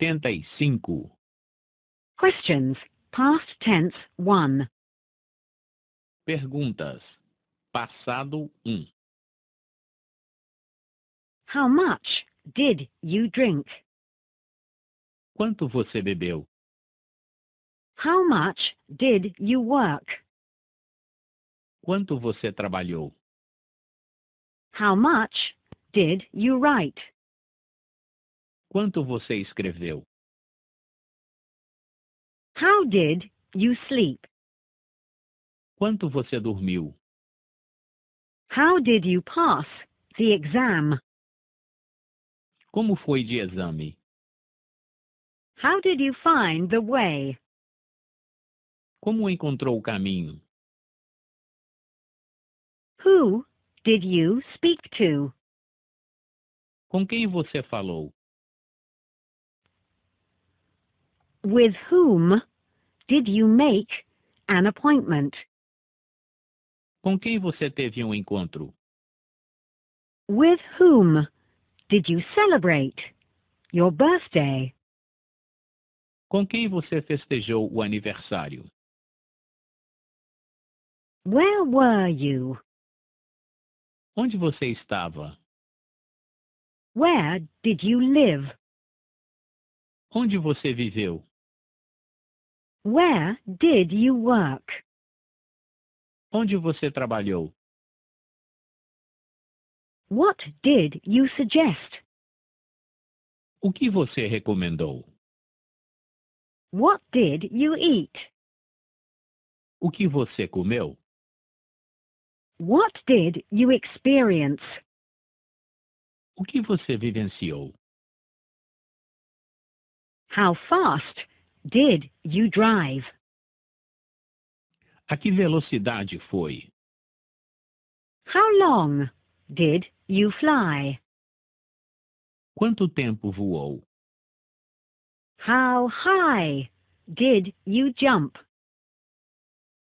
85. Questions. Past tense 1. Perguntas. Passado 1. How much did you drink? Quanto você bebeu? How much did you work? Quanto você trabalhou? How much did you write? Quanto você escreveu? How did you sleep? Quanto você dormiu? How did you pass the exam? Como foi de exame? How did you find the way? Como encontrou o caminho? Who did you speak to? Com quem você falou? With whom did you make an appointment? Com quem você teve um encontro? With whom did you celebrate your birthday? Com quem você festejou o aniversário? Where were you? Onde você estava? Where did you live? Onde você viveu? Where did you work? Onde você trabalhou? What did you suggest? O que você recomendou? What did you eat? O que você comeu? What did you experience? O que você vivenciou? How fast did you drive? A que velocidade foi? How long did you fly? Quanto tempo voou? How high did you jump?